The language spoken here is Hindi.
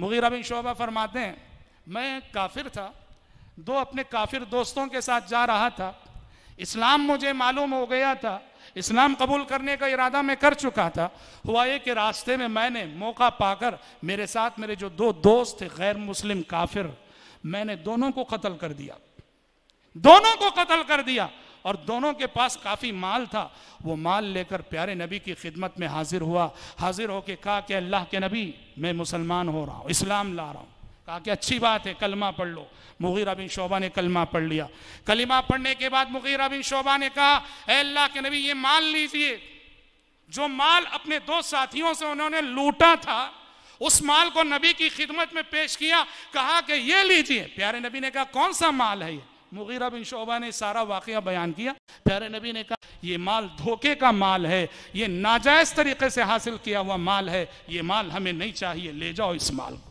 मुगीरा बिन शोबा फरमाते हैं मैं काफिर था दो अपने काफिर दोस्तों के साथ जा रहा था इस्लाम मुझे मालूम हो गया था इस्लाम कबूल करने का इरादा मैं कर चुका था हुआ ये कि रास्ते में मैंने मौका पाकर मेरे साथ मेरे जो दो दोस्त थे गैर मुस्लिम काफिर मैंने दोनों को कत्ल कर दिया दोनों को कत्ल कर दिया और दोनों के पास काफ़ी माल था वो माल लेकर प्यारे नबी की खिदमत में हाजिर हुआ हाजिर होके कहा कि अल्लाह के नबी मैं मुसलमान हो रहा हूँ इस्लाम ला रहा हूँ कहा कि अच्छी बात है कलमा पढ़ लो मुगीरा बिन शोबा ने कलमा पढ़ लिया कलमा पढ़ने के बाद मुगीरा बिन शोबा ने कहा अल्लाह के नबी ये माल लीजिए जो माल अपने दो साथियों से उन्होंने लूटा था उस माल को नबी की खिदमत में पेश किया कहा कि ये लीजिए प्यारे नबी ने कहा कौन सा माल है ये मुगीरा बिन शोबा ने सारा वाक्य बयान किया प्यारे नबी ने कहा यह माल धोखे का माल है यह नाजायज़ तरीके से हासिल किया हुआ माल है ये माल हमें नहीं चाहिए ले जाओ इस माल को